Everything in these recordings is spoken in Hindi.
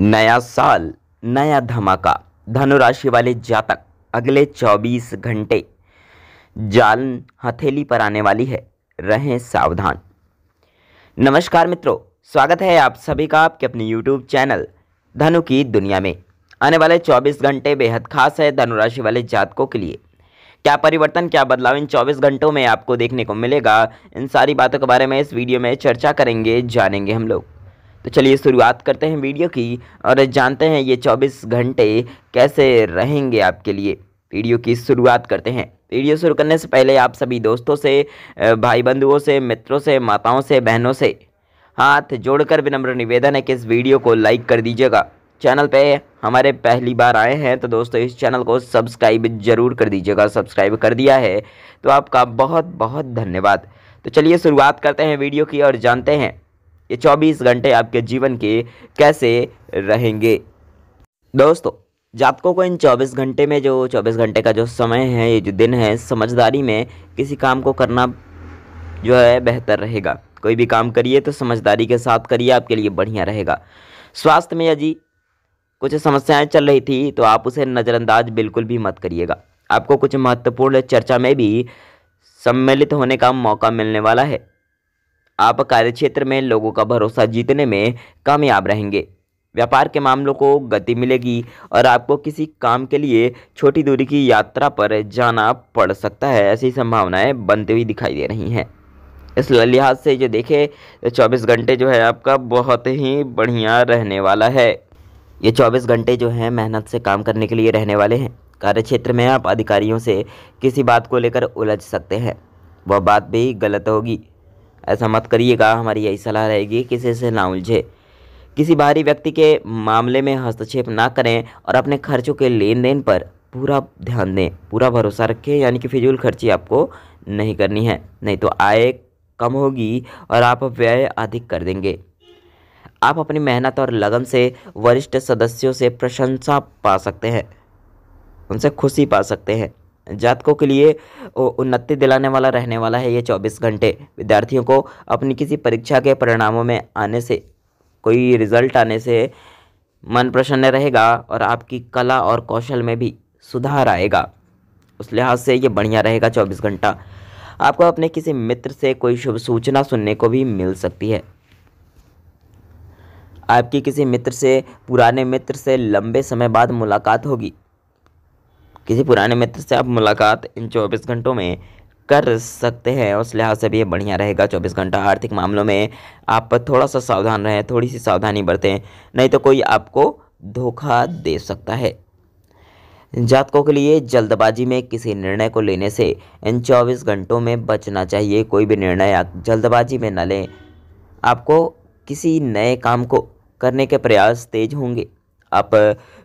नया साल नया धमाका धनुराशि वाले जातक अगले 24 घंटे जाल हथेली पर आने वाली है रहें सावधान नमस्कार मित्रों स्वागत है आप सभी का आपके अपने YouTube चैनल धनु की दुनिया में आने वाले 24 घंटे बेहद खास है धनुराशि वाले जातकों के लिए क्या परिवर्तन क्या बदलाव इन 24 घंटों में आपको देखने को मिलेगा इन सारी बातों के बारे में इस वीडियो में चर्चा करेंगे जानेंगे हम लोग तो चलिए शुरुआत करते हैं वीडियो की और जानते हैं ये चौबीस घंटे कैसे रहेंगे आपके लिए वीडियो की शुरुआत करते हैं वीडियो शुरू करने से पहले आप सभी दोस्तों से भाई बंधुओं से मित्रों से माताओं से बहनों से हाथ जोड़कर विनम्र निवेदन है कि इस वीडियो को लाइक कर दीजिएगा चैनल पे हमारे पहली बार आए हैं तो दोस्तों इस चैनल को सब्सक्राइब जरूर कर दीजिएगा सब्सक्राइब कर दिया है तो आपका बहुत बहुत धन्यवाद तो चलिए शुरुआत करते हैं वीडियो की और जानते हैं ये 24 घंटे आपके जीवन के कैसे रहेंगे दोस्तों जातकों को इन 24 घंटे में जो 24 घंटे का जो समय है ये जो दिन है समझदारी में किसी काम को करना जो है बेहतर रहेगा कोई भी काम करिए तो समझदारी के साथ करिए आपके लिए बढ़िया रहेगा स्वास्थ्य में यदि कुछ समस्याएं चल रही थी तो आप उसे नज़रअंदाज बिल्कुल भी मत करिएगा आपको कुछ महत्वपूर्ण चर्चा में भी सम्मिलित होने का मौका मिलने वाला है आप कार्य क्षेत्र में लोगों का भरोसा जीतने में कामयाब रहेंगे व्यापार के मामलों को गति मिलेगी और आपको किसी काम के लिए छोटी दूरी की यात्रा पर जाना पड़ सकता है ऐसी संभावनाएं बनती हुई दिखाई दे रही हैं इस लिहाज से जो देखें तो चौबीस घंटे जो है आपका बहुत ही बढ़िया रहने वाला है ये चौबीस घंटे जो है मेहनत से काम करने के लिए रहने वाले हैं कार्य क्षेत्र में आप अधिकारियों से किसी बात को लेकर उलझ सकते हैं वह बात भी गलत होगी ऐसा मत करिएगा हमारी यही सलाह रहेगी किसी से ना उलझे किसी बाहरी व्यक्ति के मामले में हस्तक्षेप ना करें और अपने खर्चों के लेन देन पर पूरा ध्यान दें पूरा भरोसा रखें यानी कि फिजूल खर्ची आपको नहीं करनी है नहीं तो आय कम होगी और आप व्यय अधिक कर देंगे आप अपनी मेहनत और लगन से वरिष्ठ सदस्यों से प्रशंसा पा सकते हैं उनसे खुशी पा सकते हैं जातकों के लिए उन्नति दिलाने वाला रहने वाला है ये चौबीस घंटे विद्यार्थियों को अपनी किसी परीक्षा के परिणामों में आने से कोई रिजल्ट आने से मन प्रसन्न रहेगा और आपकी कला और कौशल में भी सुधार आएगा उस लिहाज से ये बढ़िया रहेगा चौबीस घंटा आपको अपने किसी मित्र से कोई शुभ सूचना सुनने को भी मिल सकती है आपकी किसी मित्र से पुराने मित्र से लंबे समय बाद मुलाकात होगी किसी पुराने मित्र से आप मुलाकात इन चौबीस घंटों में कर सकते हैं उस लिहाज से भी ये बढ़िया रहेगा चौबीस घंटा आर्थिक मामलों में आप थोड़ा सा सावधान रहें थोड़ी सी सावधानी बरतें नहीं तो कोई आपको धोखा दे सकता है जातकों के लिए जल्दबाजी में किसी निर्णय को लेने से इन चौबीस घंटों में बचना चाहिए कोई भी निर्णय आप जल्दबाजी में न लें आपको किसी नए काम को करने के प्रयास तेज होंगे आप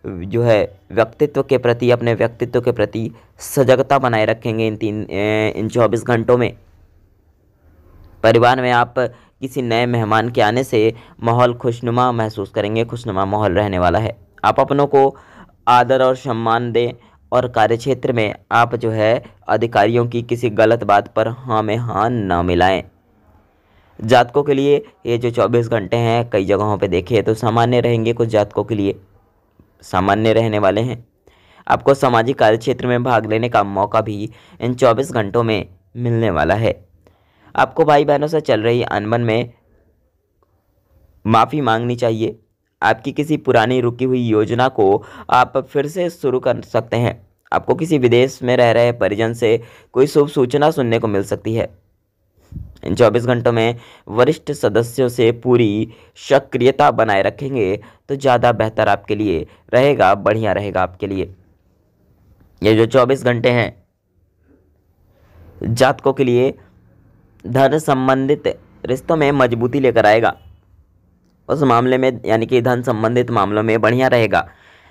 जो है व्यक्तित्व के प्रति अपने व्यक्तित्व के प्रति सजगता बनाए रखेंगे इन तीन इन चौबीस घंटों में परिवार में आप किसी नए मेहमान के आने से माहौल खुशनुमा महसूस करेंगे खुशनुमा माहौल रहने वाला है आप अपनों को आदर और सम्मान दें और कार्यक्षेत्र में आप जो है अधिकारियों की किसी गलत बात पर हाँ में हाँ ना मिलाएं जातकों के लिए ये जो 24 घंटे हैं कई जगहों पे देखे तो सामान्य रहेंगे कुछ जातकों के लिए सामान्य रहने वाले हैं आपको सामाजिक कार्य क्षेत्र में भाग लेने का मौका भी इन चौबीस घंटों में मिलने वाला है आपको भाई बहनों से चल रही अनबन में माफ़ी मांगनी चाहिए आपकी किसी पुरानी रुकी हुई योजना को आप फिर से शुरू कर सकते हैं आपको किसी विदेश में रह रहे परिजन से कोई शुभ सूचना सुनने को मिल सकती है 24 चौबीस घंटों में वरिष्ठ सदस्यों से पूरी सक्रियता बनाए रखेंगे तो ज़्यादा बेहतर आपके लिए रहेगा बढ़िया रहेगा आपके लिए ये जो चौबीस घंटे हैं जातकों के लिए धन संबंधित रिश्तों में मजबूती लेकर आएगा उस मामले में यानी कि धन संबंधित मामलों में बढ़िया रहेगा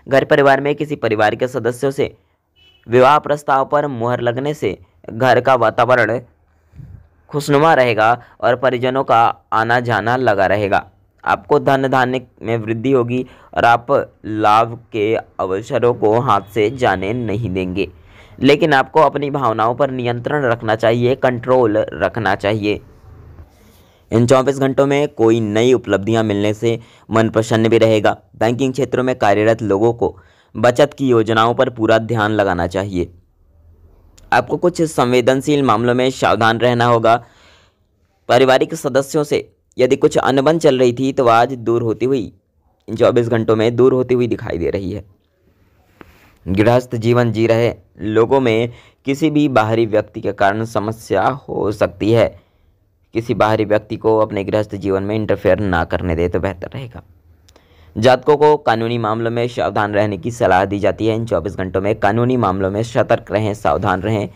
घर परिवार में किसी परिवार के सदस्यों से विवाह प्रस्ताव पर मुहर लगने से घर का वातावरण खुशनुमा रहेगा और परिजनों का आना जाना लगा रहेगा आपको धन धान्य में वृद्धि होगी और आप लाभ के अवसरों को हाथ से जाने नहीं देंगे लेकिन आपको अपनी भावनाओं पर नियंत्रण रखना चाहिए कंट्रोल रखना चाहिए इन चौबीस घंटों में कोई नई उपलब्धियां मिलने से मन प्रसन्न भी रहेगा बैंकिंग क्षेत्रों में कार्यरत लोगों को बचत की योजनाओं पर पूरा ध्यान लगाना चाहिए आपको कुछ संवेदनशील मामलों में सावधान रहना होगा पारिवारिक सदस्यों से यदि कुछ अनबन चल रही थी तो आज दूर होती हुई इन चौबीस घंटों में दूर होती हुई दिखाई दे रही है गृहस्थ जीवन जी रहे लोगों में किसी भी बाहरी व्यक्ति के कारण समस्या हो सकती है किसी बाहरी व्यक्ति को अपने गृहस्थ जीवन में इंटरफेयर ना करने दे तो बेहतर रहेगा जातकों को कानूनी मामलों में सावधान रहने की सलाह दी जाती है इन चौबीस घंटों में कानूनी मामलों में सतर्क रहें सावधान रहें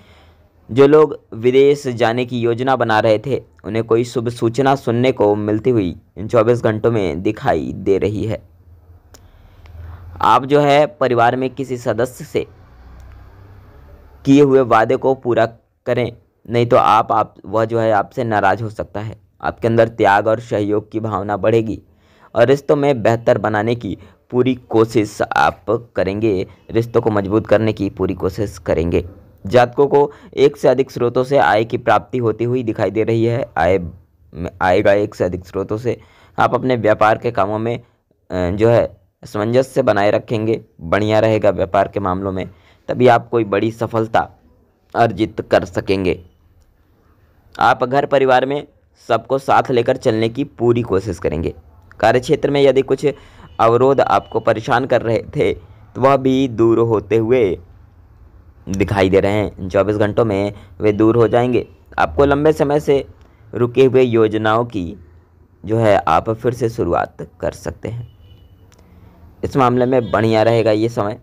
जो लोग विदेश जाने की योजना बना रहे थे उन्हें कोई शुभ सूचना सुनने को मिलती हुई इन चौबीस घंटों में दिखाई दे रही है आप जो है परिवार में किसी सदस्य से किए हुए वादे को पूरा करें नहीं तो आप आप वह जो है आपसे नाराज हो सकता है आपके अंदर त्याग और सहयोग की भावना बढ़ेगी और रिश्तों में बेहतर बनाने की पूरी कोशिश आप करेंगे रिश्तों को मजबूत करने की पूरी कोशिश करेंगे जातकों को एक से अधिक स्रोतों से आय की प्राप्ति होती हुई दिखाई दे रही है आय आएगा एक से अधिक स्रोतों से आप अपने व्यापार के कामों में जो है सामंजस्य बनाए रखेंगे बढ़िया रहेगा व्यापार के मामलों में तभी आप कोई बड़ी सफलता अर्जित कर सकेंगे आप घर परिवार में सबको साथ लेकर चलने की पूरी कोशिश करेंगे कार्यक्षेत्र में यदि कुछ अवरोध आपको परेशान कर रहे थे तो वह भी दूर होते हुए दिखाई दे रहे हैं चौबीस घंटों में वे दूर हो जाएंगे आपको लंबे समय से रुके हुए योजनाओं की जो है आप फिर से शुरुआत कर सकते हैं इस मामले में बढ़िया रहेगा ये समय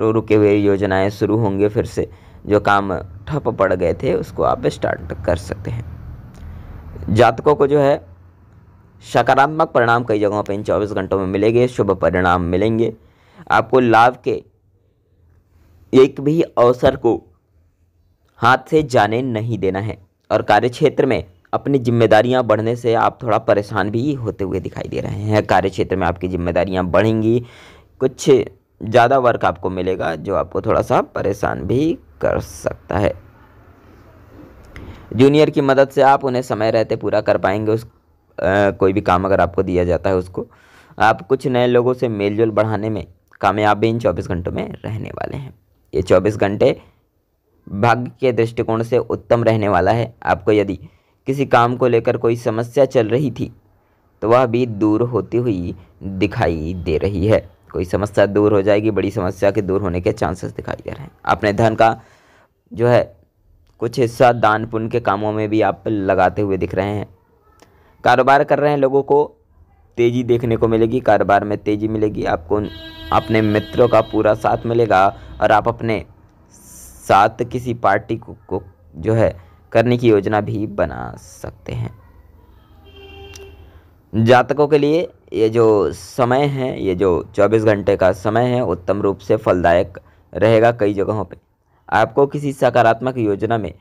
रो रुके हुए योजनाएं शुरू होंगे फिर से जो काम ठप पड़ गए थे उसको आप स्टार्ट कर सकते हैं जातकों को जो है सकारात्मक परिणाम कई जगहों पर इन चौबीस घंटों में मिलेंगे शुभ परिणाम मिलेंगे आपको लाभ के एक भी अवसर को हाथ से जाने नहीं देना है और कार्य क्षेत्र में अपनी जिम्मेदारियां बढ़ने से आप थोड़ा परेशान भी होते हुए दिखाई दे रहे हैं कार्य क्षेत्र में आपकी जिम्मेदारियां बढ़ेंगी कुछ ज़्यादा वर्क आपको मिलेगा जो आपको थोड़ा सा परेशान भी कर सकता है जूनियर की मदद से आप उन्हें समय रहते पूरा कर पाएंगे उस कोई भी काम अगर आपको दिया जाता है उसको आप कुछ नए लोगों से मेलजोल बढ़ाने में कामयाब भी इन चौबीस घंटों में रहने वाले हैं ये चौबीस घंटे भाग्य के दृष्टिकोण से उत्तम रहने वाला है आपको यदि किसी काम को लेकर कोई समस्या चल रही थी तो वह भी दूर होती हुई दिखाई दे रही है कोई समस्या दूर हो जाएगी बड़ी समस्या के दूर होने के चांसेस दिखाई दे रहे हैं अपने धन का जो है कुछ हिस्सा दान पुण्य के कामों में भी आप लगाते हुए दिख रहे हैं कारोबार कर रहे हैं लोगों को तेज़ी देखने को मिलेगी कारोबार में तेज़ी मिलेगी आपको अपने मित्रों का पूरा साथ मिलेगा और आप अपने साथ किसी पार्टी को, को जो है करने की योजना भी बना सकते हैं जातकों के लिए ये जो समय है ये जो 24 घंटे का समय है उत्तम रूप से फलदायक रहेगा कई जगहों पे आपको किसी सकारात्मक योजना में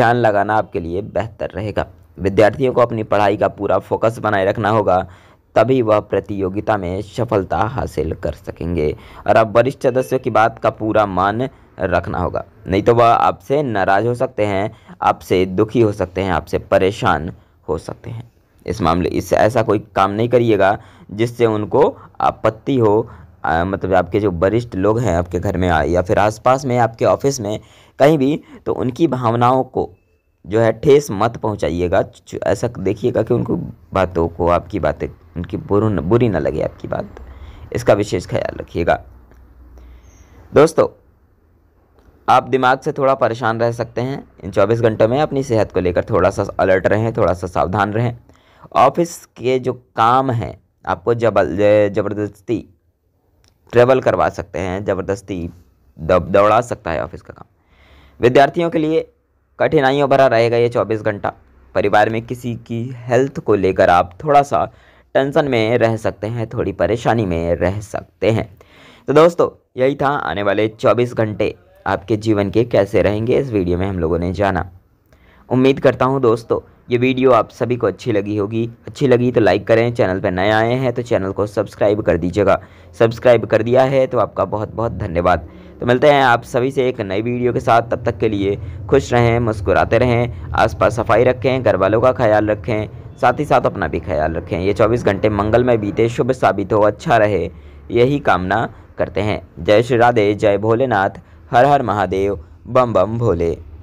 ध्यान लगाना आपके लिए बेहतर रहेगा विद्यार्थियों को अपनी पढ़ाई का पूरा फोकस बनाए रखना होगा तभी वह प्रतियोगिता में सफलता हासिल कर सकेंगे और अब वरिष्ठ सदस्यों की बात का पूरा मान रखना होगा नहीं तो वह आपसे नाराज़ हो सकते हैं आपसे दुखी हो सकते हैं आपसे परेशान हो सकते हैं इस मामले इस ऐसा कोई काम नहीं करिएगा जिससे उनको आपत्ति हो आ, मतलब आपके जो वरिष्ठ लोग हैं आपके घर में या फिर आसपास में आपके ऑफिस में कहीं भी तो उनकी भावनाओं को जो है ठेस मत पहुंचाइएगा ऐसा देखिएगा कि उनको बातों को आपकी बातें उनकी बुरु न, बुरी ना लगे आपकी बात इसका विशेष ख्याल रखिएगा दोस्तों आप दिमाग से थोड़ा परेशान रह सकते हैं इन 24 घंटों में अपनी सेहत को लेकर थोड़ा सा अलर्ट रहें थोड़ा सा सावधान रहें ऑफिस के जो काम हैं आपको जबल ज़बरदस्ती ट्रेवल करवा सकते हैं ज़बरदस्ती दौड़ा सकता है ऑफिस का काम विद्यार्थियों के लिए कठिनाइयों भरा रहेगा ये चौबीस घंटा परिवार में किसी की हेल्थ को लेकर आप थोड़ा सा टेंशन में रह सकते हैं थोड़ी परेशानी में रह सकते हैं तो दोस्तों यही था आने वाले 24 घंटे आपके जीवन के कैसे रहेंगे इस वीडियो में हम लोगों ने जाना उम्मीद करता हूँ दोस्तों ये वीडियो आप सभी को अच्छी लगी होगी अच्छी लगी तो लाइक करें चैनल पर नए आए हैं तो चैनल को सब्सक्राइब कर दीजिएगा सब्सक्राइब कर दिया है तो आपका बहुत बहुत धन्यवाद तो मिलते हैं आप सभी से एक नई वीडियो के साथ तब तक के लिए खुश रहें मुस्कुराते रहें आसपास सफाई रखें घर वालों का ख्याल रखें साथ ही साथ अपना भी ख्याल रखें ये चौबीस घंटे मंगल में बीते शुभ साबित हो अच्छा रहे यही कामना करते हैं जय श्री राधे जय भोलेनाथ हर हर महादेव बम बम भोले